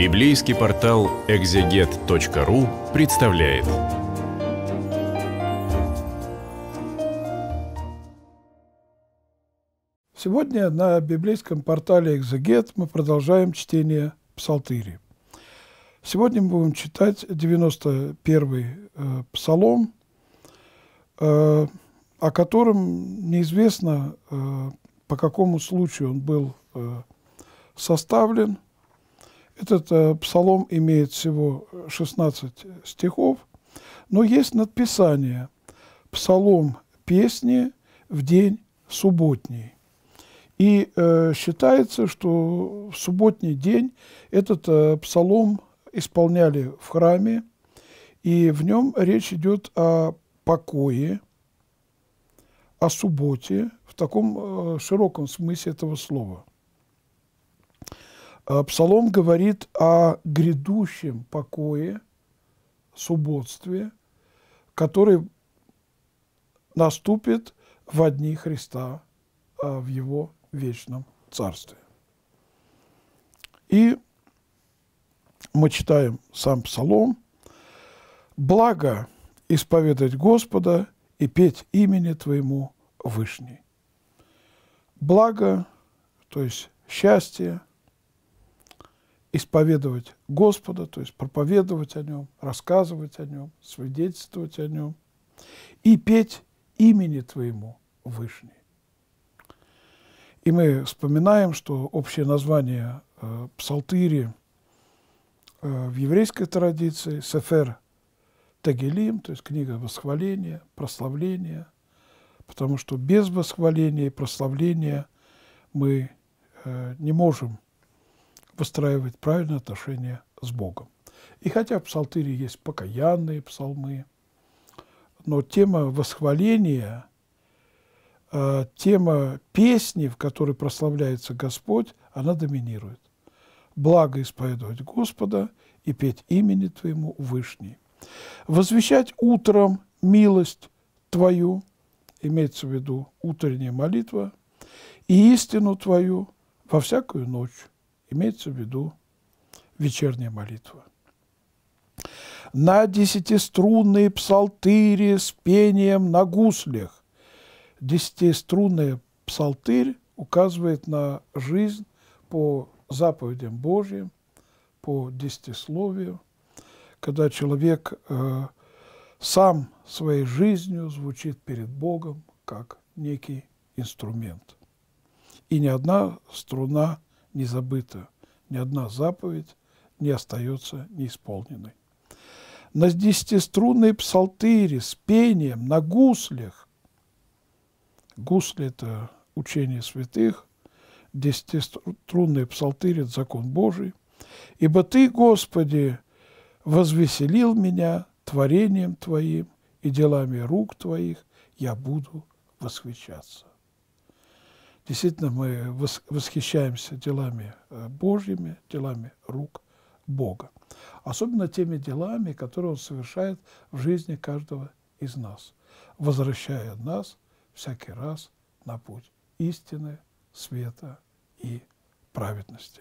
Библейский портал экзегет.ру представляет. Сегодня на библейском портале «Экзегет» мы продолжаем чтение Псалтыри. Сегодня мы будем читать 91-й э, Псалом, э, о котором неизвестно, э, по какому случаю он был э, составлен – этот э, псалом имеет всего 16 стихов, но есть надписание «Псалом песни в день субботний». И э, считается, что в субботний день этот э, псалом исполняли в храме, и в нем речь идет о покое, о субботе в таком э, широком смысле этого слова. Э, псалом говорит о грядущем покое, субботстве, который наступит в дни Христа э, в Его вечном Царстве. И мы читаем сам Псалом. «Благо исповедать Господа и петь имени Твоему Вышний». Благо, то есть счастье – исповедовать Господа, то есть проповедовать о Нем, рассказывать о Нем, свидетельствовать о Нем и петь имени Твоему Вышний. И мы вспоминаем, что общее название э, псалтыри э, в еврейской традиции «Сефер Тагелим», то есть книга восхваления, прославления, потому что без восхваления и прославления мы э, не можем – выстраивает правильные отношения с Богом. И хотя в Псалтыре есть покаянные псалмы, но тема восхваления, э, тема песни, в которой прославляется Господь, она доминирует. «Благо исповедовать Господа и петь имени Твоему Вышний». «Возвещать утром милость Твою», имеется в виду утренняя молитва, «и истину Твою во всякую ночь». Имеется в виду вечерняя молитва. На десятиструнные псалтыри с пением на гуслях. Десятиструнный псалтырь указывает на жизнь по заповедям Божьим, по десятисловию, когда человек э, сам своей жизнью звучит перед Богом как некий инструмент. И ни одна струна не забыта, ни одна заповедь не остается неисполненной. На десятиструнной псалтыре с пением, на гуслях. Гусли – это учение святых, десятиструнные псалтыри – это закон Божий. «Ибо Ты, Господи, возвеселил меня творением Твоим и делами рук Твоих, я буду восхищаться». Действительно, мы восхищаемся делами э, Божьими, делами рук Бога. Особенно теми делами, которые Он совершает в жизни каждого из нас, возвращая нас всякий раз на путь истины, света и праведности.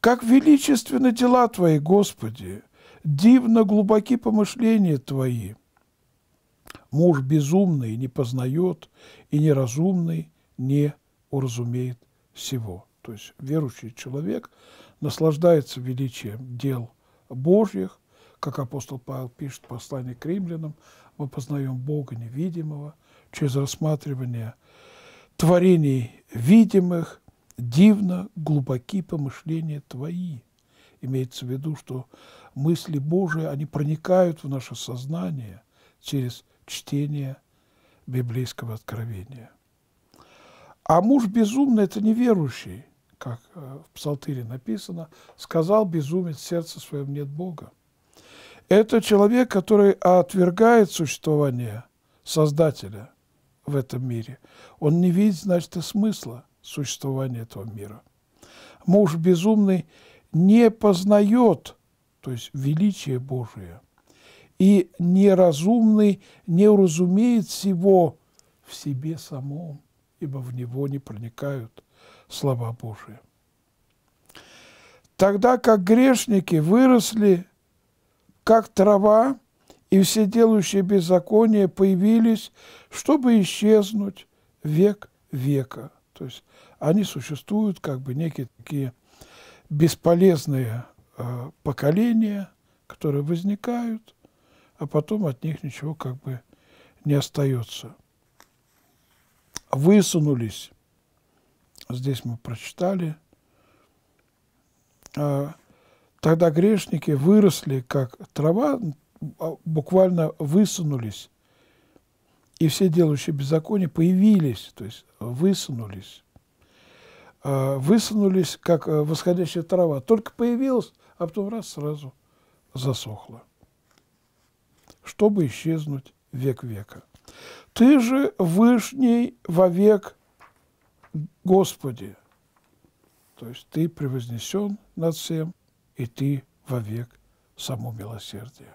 Как величественны дела Твои, Господи, дивно глубоки помышления Твои. Муж безумный не познает, и неразумный не уразумеет всего. То есть верующий человек наслаждается величием дел Божьих, как апостол Павел пишет в послании к римлянам, мы познаем Бога невидимого через рассматривание творений видимых, дивно глубоки помышления твои. Имеется в виду, что мысли Божии, они проникают в наше сознание через чтение библейского откровения. А муж безумный – это неверующий, как э, в Псалтире написано, сказал безумец сердце своем нет Бога. Это человек, который отвергает существование Создателя в этом мире. Он не видит, значит, и смысла существования этого мира. Муж безумный не познает, то есть величие Божие, и неразумный не уразумеет всего в себе самом ибо в него не проникают слова Божии. Тогда как грешники выросли, как трава, и все делающие беззаконие появились, чтобы исчезнуть век века. То есть они существуют как бы некие такие бесполезные э, поколения, которые возникают, а потом от них ничего как бы не остается высунулись. Здесь мы прочитали. А, тогда грешники выросли, как трава, а, буквально высунулись. И все делающие беззаконие появились, то есть высунулись. А, высунулись, как э, восходящая трава. Только появилась, а потом раз сразу засохла. Чтобы исчезнуть век века. Ты же вышний вовек Господи. То есть ты превознесен над всем, и ты вовек само милосердие.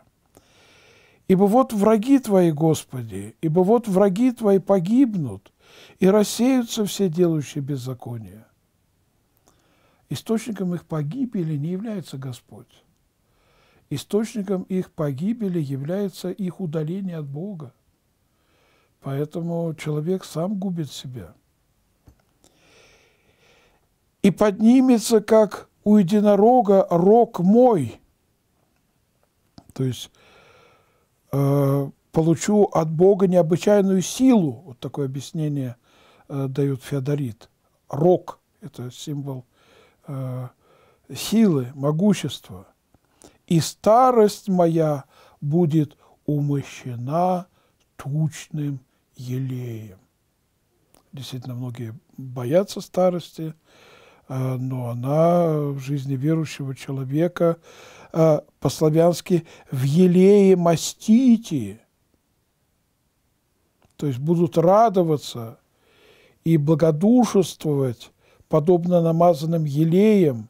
Ибо вот враги твои, Господи, ибо вот враги твои погибнут, и рассеются все делающие беззаконие. Источником их погибели не является Господь. Источником их погибели является их удаление от Бога. Поэтому человек сам губит себя. И поднимется, как у единорога, рог мой. То есть э, получу от Бога необычайную силу. Вот такое объяснение э, дает Феодорит. Рог – это символ э, силы, могущества. И старость моя будет умощена тучным елеем. Действительно, многие боятся старости, а, но она в жизни верующего человека а, по-славянски «в елее мастите», то есть будут радоваться и благодушествовать, подобно намазанным елеем,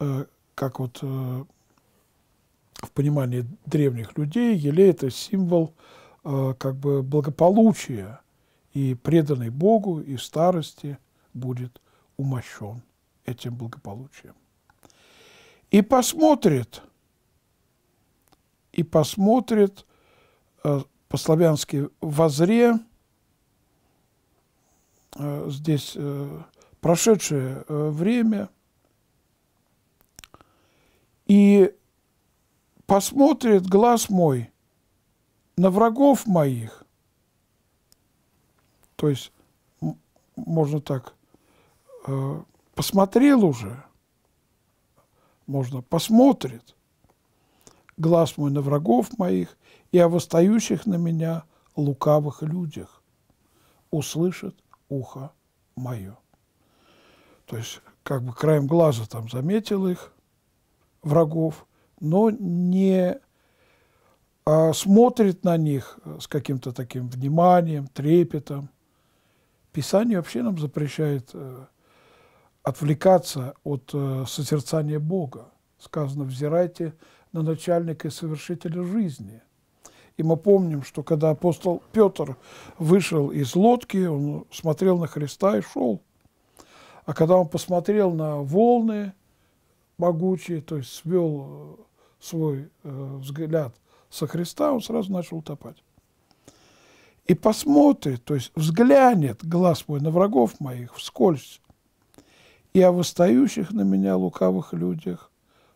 а, как вот э, в понимании древних людей елей – это символ э, как бы благополучия, и преданный Богу и старости будет умощен этим благополучием. И посмотрит, и посмотрит э, по-славянски «возре», э, здесь прошедшее время, и посмотрит глаз мой на врагов моих. То есть, можно так, э, посмотрел уже, можно посмотрит глаз мой на врагов моих и о восстающих на меня лукавых людях услышит ухо мое. То есть, как бы краем глаза там заметил их, врагов – но не а, смотрит на них с каким-то таким вниманием, трепетом. Писание вообще нам запрещает э, отвлекаться от э, созерцания Бога. Сказано, взирайте на начальника и совершителя жизни. И мы помним, что когда апостол Петр вышел из лодки, он смотрел на Христа и шел. А когда он посмотрел на волны могучие, то есть свел э, свой э, взгляд со Христа, он сразу начал утопать. И посмотрит, то есть взглянет глаз мой на врагов моих вскользь, и о восстающих на меня лукавых людях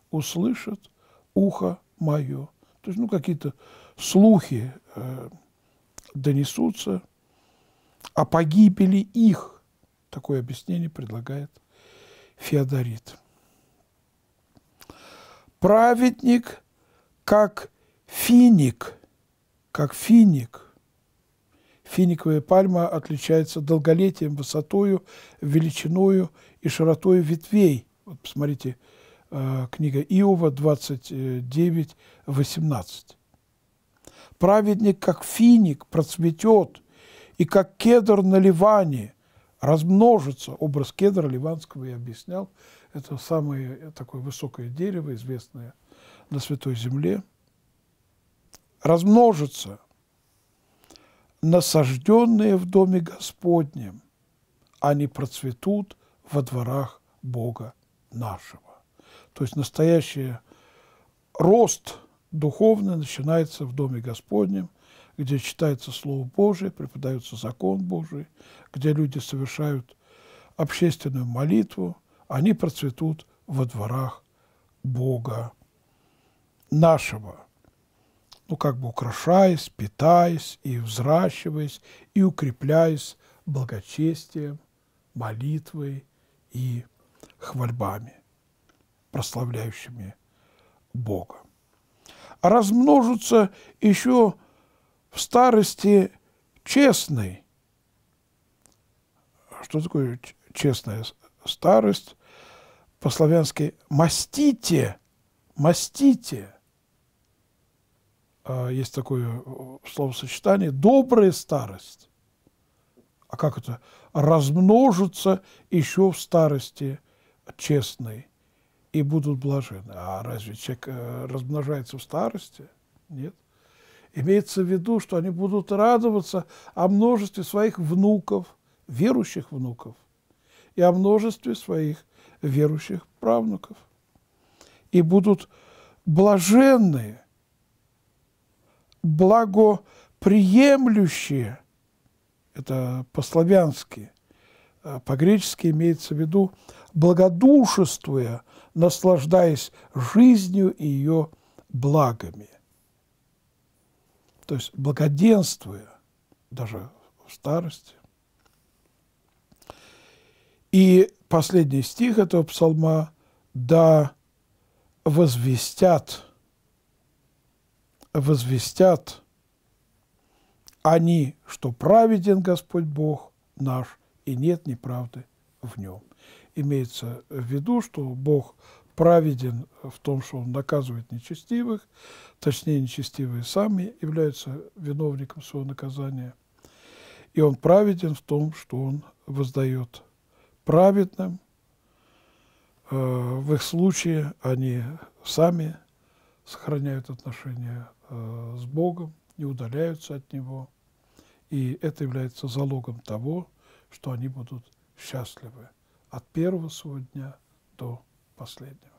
услышит ухо мое. То есть, ну, какие-то слухи э, донесутся о погибели их. Такое объяснение предлагает Феодорит праведник, как финик, как финик. Финиковая пальма отличается долголетием, высотою, величиною и широтой ветвей. Вот посмотрите, э, книга Иова 29, 18. «Праведник, как финик, процветет, и как кедр на Ливане, размножится». Образ кедра ливанского я объяснял, это самое такое высокое дерево, известное на Святой Земле. Размножится насажденные в доме Господнем, они процветут во дворах Бога нашего. То есть настоящий рост духовный начинается в доме Господнем, где читается Слово Божие, преподается закон Божий, где люди совершают общественную молитву, они процветут во дворах Бога нашего, ну как бы украшаясь, питаясь и взращиваясь, и укрепляясь благочестием, молитвой и хвальбами, прославляющими Бога. А размножатся еще в старости честный, Что такое честная старость? по-славянски «мастите», «мастите». А есть такое э, словосочетание «добрая старость». А как это? Размножатся еще в старости честные и будут блажены. А разве человек э, размножается в старости? Нет. Имеется в виду, что они будут радоваться о множестве своих внуков, верующих внуков, и о множестве своих верующих правнуков. И будут блаженные, благоприемлющие, это по-славянски, э, по-гречески имеется в виду благодушествуя, наслаждаясь жизнью и ее благами. То есть благоденствуя, даже в старости. И последний стих этого псалма «Да возвестят, возвестят они, что праведен Господь Бог наш, и нет неправды в нем». Имеется в виду, что Бог праведен в том, что он наказывает нечестивых, точнее, нечестивые сами являются виновником своего наказания, и он праведен в том, что он воздает праведным. Э, в их случае они сами сохраняют отношения э, с Богом, не удаляются от Него. И это является залогом того, что они будут счастливы от первого своего дня до последнего.